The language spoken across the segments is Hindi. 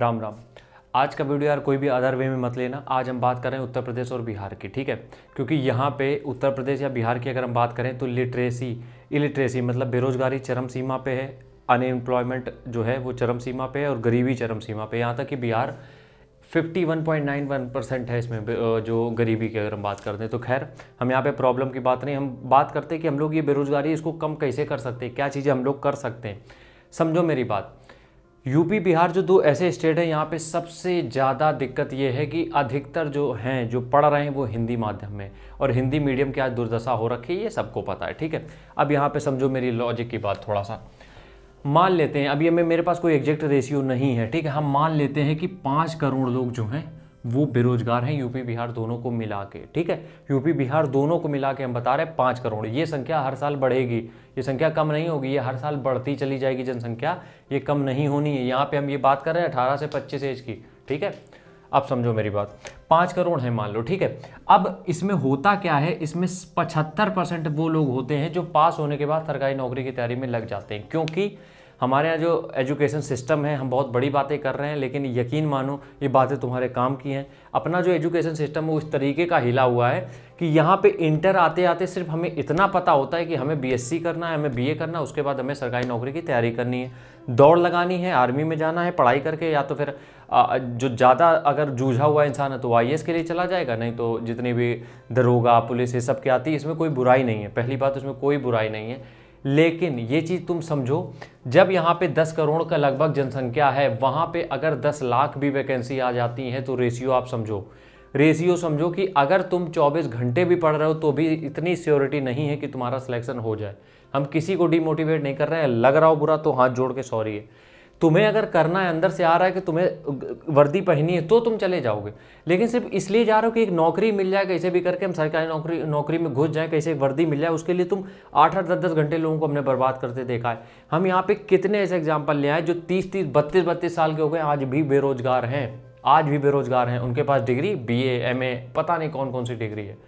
राम राम आज का वीडियो यार कोई भी अदर वे में मत लेना आज हम बात कर रहे हैं उत्तर प्रदेश और बिहार की ठीक है क्योंकि यहाँ पे उत्तर प्रदेश या बिहार की अगर हम बात करें तो लिटरेसी इलिटरेसी मतलब बेरोजगारी चरम सीमा पे है अनएम्प्लॉयमेंट जो है वो चरम सीमा पे है और गरीबी चरम सीमा पे यहाँ तक कि बिहार 51.91 परसेंट है इसमें जो गरीबी की अगर हम बात कर दें तो खैर हम यहाँ पे प्रॉब्लम की बात नहीं हम बात करते हैं कि हम लोग ये बेरोज़गारी इसको कम कैसे कर सकते हैं क्या चीज़ें हम लोग कर सकते हैं समझो मेरी बात यूपी बिहार जो दो ऐसे स्टेट हैं यहाँ पे सबसे ज़्यादा दिक्कत ये है कि अधिकतर जो हैं जो पढ़ रहे हैं वो हिंदी माध्यम में और हिंदी मीडियम की आज दुर्दशा हो रखी है ये सबको पता है ठीक है अब यहाँ पे समझो मेरी लॉजिक की बात थोड़ा सा मान लेते हैं अभी हमें मेरे पास कोई एग्जैक्ट रेशियो नहीं है ठीक है हम मान लेते हैं कि पाँच करोड़ लोग जो हैं वो बेरोजगार हैं यूपी बिहार दोनों को मिला के ठीक है यूपी बिहार दोनों को मिला के हम बता रहे हैं पाँच करोड़ ये संख्या हर साल बढ़ेगी ये संख्या कम नहीं होगी ये हर साल बढ़ती चली जाएगी जनसंख्या ये कम नहीं होनी है यहाँ पे हम ये बात कर रहे हैं अठारह से पच्चीस एज की ठीक है अब समझो मेरी बात पाँच करोड़ है मान लो ठीक है अब इसमें होता क्या है इसमें पचहत्तर परसेंट वो लोग होते हैं जो पास होने के बाद सरकारी नौकरी की तैयारी में लग जाते हैं क्योंकि हमारे यहाँ जो एजुकेशन सिस्टम है हम बहुत बड़ी बातें कर रहे हैं लेकिन यकीन मानो ये बातें तुम्हारे काम की हैं अपना जो एजुकेशन सिस्टम है उस तरीके का हिला हुआ है कि यहाँ पे इंटर आते आते सिर्फ हमें इतना पता होता है कि हमें बीएससी करना है हमें बीए करना है उसके बाद हमें सरकारी नौकरी की तैयारी करनी है दौड़ लगानी है आर्मी में जाना है पढ़ाई करके या तो फिर जो ज़्यादा अगर जूझा हुआ इंसान है तो आई के लिए चला जाएगा नहीं तो जितनी भी दरोगा पुलिस ये सब की आती है इसमें कोई बुराई नहीं है पहली बात उसमें कोई बुराई नहीं है लेकिन ये चीज़ तुम समझो जब यहाँ पे 10 करोड़ का लगभग जनसंख्या है वहाँ पे अगर 10 लाख भी वैकेंसी आ जाती हैं तो रेशियो आप समझो रेशियो समझो कि अगर तुम 24 घंटे भी पढ़ रहे हो तो भी इतनी स्योरिटी नहीं है कि तुम्हारा सिलेक्शन हो जाए हम किसी को डिमोटिवेट नहीं कर रहे हैं लग रहा हो बुरा तो हाथ जोड़ के सॉरी है तुम्हें अगर करना है अंदर से आ रहा है कि तुम्हें वर्दी पहनी है तो तुम चले जाओगे लेकिन सिर्फ इसलिए जा रहे हो कि एक नौकरी मिल जाए कैसे भी करके हम सरकारी नौकरी नौकरी में घुस जाए कैसे वर्दी मिल जाए उसके लिए तुम आठ आठ दस दस घंटे लोगों को हमने बर्बाद करते देखा है हम यहाँ पे कितने ऐसे एग्जाम्पल ले आए जो तीस तीस बत्तीस बत्तीस साल के हो गए आज भी बेरोजगार हैं आज भी बेरोजगार हैं उनके पास degree B A M A पता नहीं कौन कौन सी डिग्री है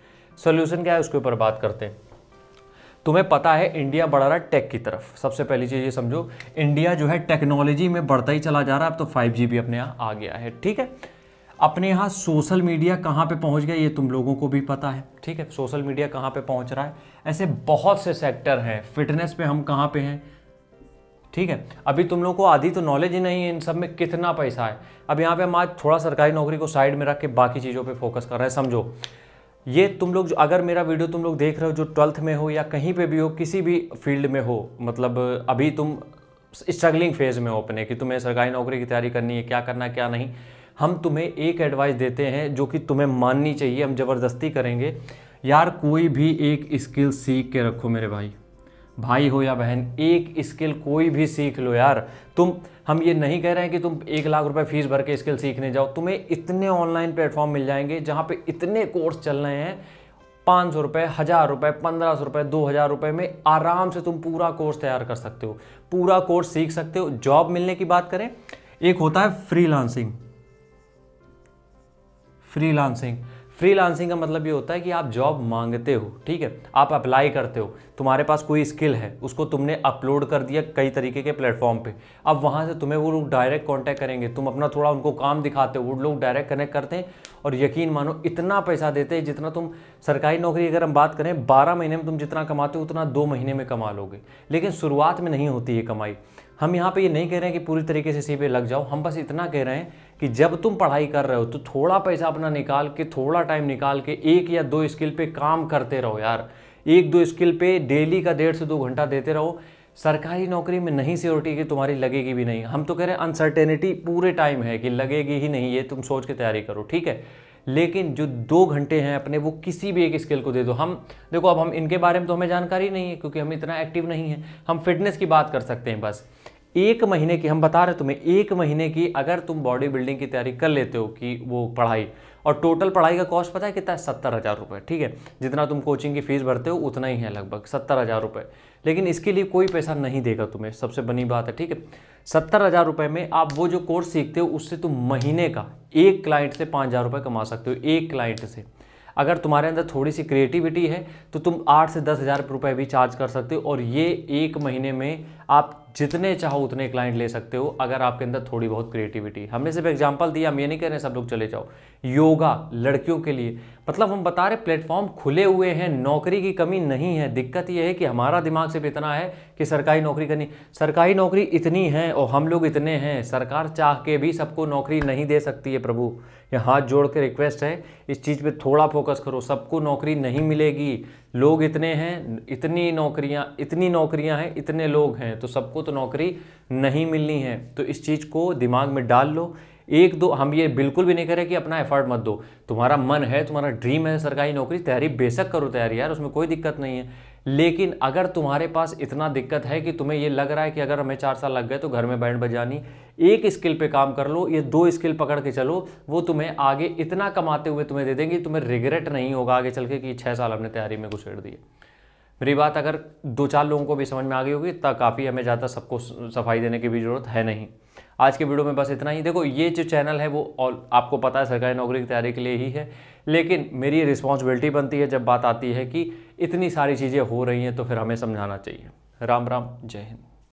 सोल्यूशन क्या है उसके ऊपर बात करते हैं तुम्हें पता है इंडिया बढ़ रहा है टेक की तरफ सबसे पहली चीज़ ये समझो इंडिया जो है टेक्नोलॉजी में बढ़ता ही चला जा रहा है अब तो फाइव जी भी अपने यहाँ आ गया है ठीक है अपने यहाँ सोशल मीडिया कहाँ पे पहुँच गया ये तुम लोगों को भी पता है ठीक है सोशल मीडिया कहाँ पे पहुँच रहा है ऐसे बहुत से सेक्टर हैं फिटनेस पे हम कहाँ पे हैं ठीक है अभी तुम लोगों को आधी तो नॉलेज ही नहीं है इन सब में कितना पैसा है अब यहाँ पे हम आज थोड़ा सरकारी नौकरी को साइड में रख के बाकी चीज़ों पे फोकस कर रहे हैं समझो ये तुम लोग जो अगर मेरा वीडियो तुम लोग देख रहे हो जो ट्वेल्थ में हो या कहीं पे भी हो किसी भी फील्ड में हो मतलब अभी तुम स्ट्रगलिंग फेज़ में हो अपने कि तुम्हें सरकारी नौकरी की तैयारी करनी है क्या करना क्या नहीं हम तुम्हें एक एडवाइस देते हैं जो कि तुम्हें माननी चाहिए हम ज़बरदस्ती करेंगे यार कोई भी एक स्किल सीख के रखो मेरे भाई भाई हो या बहन एक स्किल कोई भी सीख लो यार तुम हम ये नहीं कह रहे हैं कि तुम एक लाख रुपए फीस भर के स्किल सीखने जाओ तुम्हें इतने ऑनलाइन प्लेटफॉर्म मिल जाएंगे जहाँ पे इतने कोर्स चल रहे हैं पाँच सौ रुपये हज़ार रुपये पंद्रह सौ रुपये दो हज़ार रुपये में आराम से तुम पूरा कोर्स तैयार कर सकते हो पूरा कोर्स सीख सकते हो जॉब मिलने की बात करें एक होता है फ्री लांसिंग फ्रीलांसिंग का मतलब ये होता है कि आप जॉब मांगते हो ठीक है आप अप्लाई करते हो तुम्हारे पास कोई स्किल है उसको तुमने अपलोड कर दिया कई तरीके के प्लेटफॉर्म पे अब वहाँ से तुम्हें वो लोग डायरेक्ट कांटेक्ट करेंगे तुम अपना थोड़ा उनको काम दिखाते हो वो लोग डायरेक्ट कनेक्ट करते हैं और यकीन मानो इतना पैसा देते हैं जितना तुम सरकारी नौकरी अगर हम बात करें बारह महीने में तुम जितना कमाते हो उतना दो महीने में कमा लोगे लेकिन शुरुआत में नहीं होती ये कमाई हम यहाँ पे ये नहीं कह रहे हैं कि पूरी तरीके से सी पे लग जाओ हम बस इतना कह रहे हैं कि जब तुम पढ़ाई कर रहे हो तो थोड़ा पैसा अपना निकाल के थोड़ा टाइम निकाल के एक या दो स्किल पे काम करते रहो यार एक दो स्किल पे डेली का डेढ़ से दो घंटा देते रहो सरकारी नौकरी में नहीं सियोरिटी की तुम्हारी लगेगी भी नहीं हम तो कह रहे हैं अनसर्टेनिटी पूरे टाइम है कि लगेगी ही नहीं ये तुम सोच के तैयारी करो ठीक है लेकिन जो दो घंटे हैं अपने वो किसी भी एक स्किल को दे दो हम देखो अब हम इनके बारे में तो हमें जानकारी नहीं है क्योंकि हम इतना एक्टिव नहीं है हम फिटनेस की बात कर सकते हैं बस एक महीने की हम बता रहे तुम्हें एक महीने की अगर तुम बॉडी बिल्डिंग की तैयारी कर लेते हो कि वो पढ़ाई और टोटल पढ़ाई का कॉस्ट पता है कितना है सत्तर हज़ार रुपये ठीक है जितना तुम कोचिंग की फ़ीस भरते हो उतना ही है लगभग सत्तर हज़ार रुपये लेकिन इसके लिए कोई पैसा नहीं देगा तुम्हें सबसे बनी बात है ठीक है सत्तर हज़ार रुपये में आप वो जो कोर्स सीखते हो उससे तुम महीने का एक क्लाइंट से पाँच हज़ार रुपये कमा सकते हो एक क्लाइंट से अगर तुम्हारे अंदर थोड़ी सी क्रिएटिविटी है तो तुम आठ से दस हज़ार रुपये भी चार्ज कर सकते हो और ये एक महीने में आप जितने चाहो उतने क्लाइंट ले सकते हो अगर आपके अंदर थोड़ी बहुत क्रिएटिविटी हमने सिर्फ एग्जाम्पल दिया हम ये नहीं कह रहे सब लोग चले जाओ योगा लड़कियों के लिए मतलब हम बता रहे प्लेटफॉर्म खुले हुए हैं नौकरी की कमी नहीं है दिक्कत यह है कि हमारा दिमाग सिर्फ इतना है कि सरकारी नौकरी करनी सरकारी नौकरी इतनी है और हम लोग इतने हैं सरकार चाह के भी सबको नौकरी नहीं दे सकती है प्रभु ये हाथ जोड़ के रिक्वेस्ट है इस चीज़ पे थोड़ा फोकस करो सबको नौकरी नहीं मिलेगी लोग इतने हैं इतनी नौकरियां इतनी नौकरियां हैं इतने लोग हैं तो सबको तो नौकरी नहीं मिलनी है तो इस चीज़ को दिमाग में डाल लो एक दो हम ये बिल्कुल भी नहीं करें कि अपना एफर्ट मत दो तुम्हारा मन है तुम्हारा ड्रीम है सरकारी नौकरी तैयारी बेशक करो तैयारी यार उसमें कोई दिक्कत नहीं है लेकिन अगर तुम्हारे पास इतना दिक्कत है कि तुम्हें ये लग रहा है कि अगर हमें चार साल लग गए तो घर में बैंड बजानी एक स्किल पे काम कर लो ये दो स्किल पकड़ के चलो वो तुम्हें आगे इतना कमाते हुए तुम्हें दे देंगे तुम्हें रिग्रेट नहीं होगा आगे चल के कि छः साल हमने तैयारी में घुसेड़ दिए मेरी बात अगर दो चार लोगों को भी समझ में आ गई होगी तब काफ़ी हमें ज़्यादा सबको सफाई देने की भी ज़रूरत है नहीं आज के वीडियो में बस इतना ही देखो ये जो चैनल है वो ऑल आपको पता है सरकारी नौकरी की तैयारी के लिए ही है लेकिन मेरी रिस्पॉन्सिबिलिटी बनती है जब बात आती है कि इतनी सारी चीज़ें हो रही हैं तो फिर हमें समझाना चाहिए राम राम जय हिंद